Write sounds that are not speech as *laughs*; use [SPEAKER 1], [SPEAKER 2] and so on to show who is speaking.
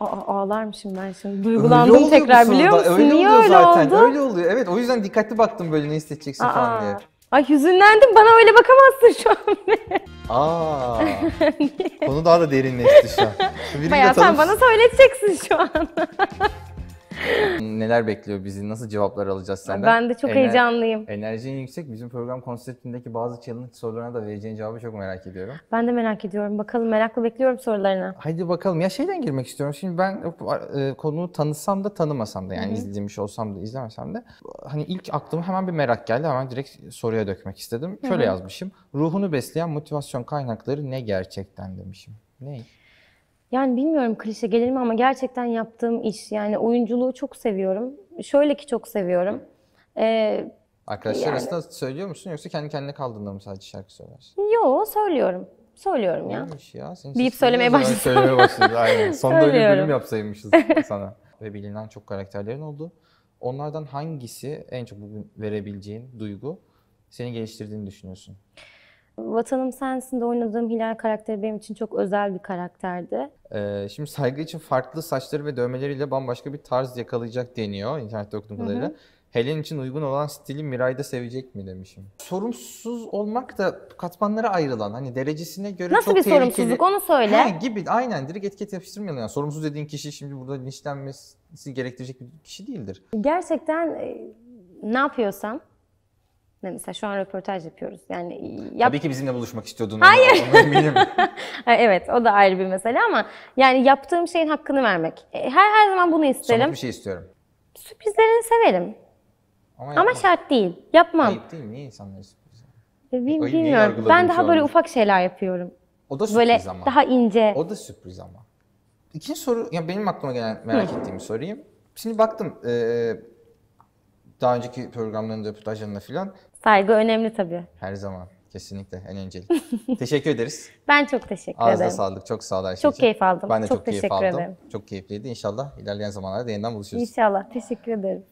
[SPEAKER 1] Aa, ağlarmışım ben şimdi. Duygulandım öyle tekrar biliyor musun? Öyle Niye oluyor öyle zaten. Oldu? Öyle
[SPEAKER 2] oluyor. Evet o yüzden dikkatli baktım böyle ne hissedeceksin Aa. falan diye.
[SPEAKER 1] Ay hüzünlendim. Bana öyle bakamazsın şu an.
[SPEAKER 2] Aa. *laughs* Konu daha da derinleşti şu an. *laughs* Bayağı sen bana
[SPEAKER 1] söyleteceksin şu an. *laughs*
[SPEAKER 2] neler bekliyor bizi? Nasıl cevaplar alacağız senden? Ben de çok Ener- heyecanlıyım. Enerjin yüksek. Bizim program konseptindeki bazı challenge sorularına da vereceğin cevabı çok merak ediyorum.
[SPEAKER 1] Ben de merak ediyorum. Bakalım merakla bekliyorum sorularını.
[SPEAKER 2] Hadi bakalım. Ya şeyden girmek istiyorum. Şimdi ben e, konuyu tanısam da tanımasam da yani Hı-hı. izlemiş olsam da izlemesem de hani ilk aklıma hemen bir merak geldi. Hemen direkt soruya dökmek istedim. Şöyle Hı-hı. yazmışım. Ruhunu besleyen motivasyon kaynakları ne gerçekten demişim. Ne?
[SPEAKER 1] Yani bilmiyorum klişe gelir mi ama gerçekten yaptığım iş. Yani oyunculuğu çok seviyorum. Şöyle ki çok seviyorum. Ee,
[SPEAKER 2] Arkadaşlar yani. arasında söylüyor musun yoksa kendi kendine kaldığında mı sadece şarkı söylersin?
[SPEAKER 1] Yo söylüyorum. Söylüyorum ya. Neymiş ya? Senin Deyip söylemeye başladım. Söylemeye başladım aynen. Sonunda öyle bir bölüm yapsaymışız
[SPEAKER 2] sana. *laughs* Ve bilinen çok karakterlerin oldu. Onlardan hangisi en çok bugün verebileceğin duygu seni geliştirdiğini düşünüyorsun?
[SPEAKER 1] Vatanım Sensin'de oynadığım Hilal karakteri benim için çok özel bir karakterdi.
[SPEAKER 2] Ee, şimdi saygı için farklı saçları ve dövmeleriyle bambaşka bir tarz yakalayacak deniyor internette okuduğum kadarıyla. Helen için uygun olan stili Miray da sevecek mi demişim. Sorumsuz olmak da katmanlara ayrılan hani derecesine göre Nasıl çok bir sorumsuzluk onu söyle. Ha, gibi aynen direkt etiket yapıştırmayalım. Yani sorumsuz dediğin kişi şimdi burada linçlenmesi gerektirecek bir kişi değildir.
[SPEAKER 1] Gerçekten e, ne yapıyorsam ne mesela şu an röportaj yapıyoruz. Yani yap... Tabii ki
[SPEAKER 2] bizimle buluşmak istiyordun. Hayır.
[SPEAKER 1] *laughs* evet o da ayrı bir mesele ama yani yaptığım şeyin hakkını vermek. E, her her zaman bunu isterim. Somut bir şey istiyorum. Sürprizlerini severim. Ama, ama şart değil. Yapmam. Ayıp
[SPEAKER 2] değil mi? Niye insanlara sürpriz?
[SPEAKER 1] E, bilmiyorum. Ben daha böyle şey ufak şeyler yapıyorum. O da sürpriz böyle ama. daha ince. O da
[SPEAKER 2] sürpriz ama. İkinci soru, ya benim aklıma gelen merak Hı. ettiğimi sorayım. Şimdi baktım, e, daha önceki programlarında, röportajlarında filan.
[SPEAKER 1] Saygı önemli tabii.
[SPEAKER 2] Her zaman. Kesinlikle en öncelik. *laughs* teşekkür ederiz.
[SPEAKER 1] Ben çok teşekkür Ağzına ederim. Ağzına
[SPEAKER 2] sağlık. Çok sağ ol her Çok keyif aldım. Ben de çok, çok keyif aldım. Ederim. Çok keyifliydi. İnşallah ilerleyen zamanlarda yeniden buluşuruz.
[SPEAKER 1] İnşallah. Teşekkür ederim.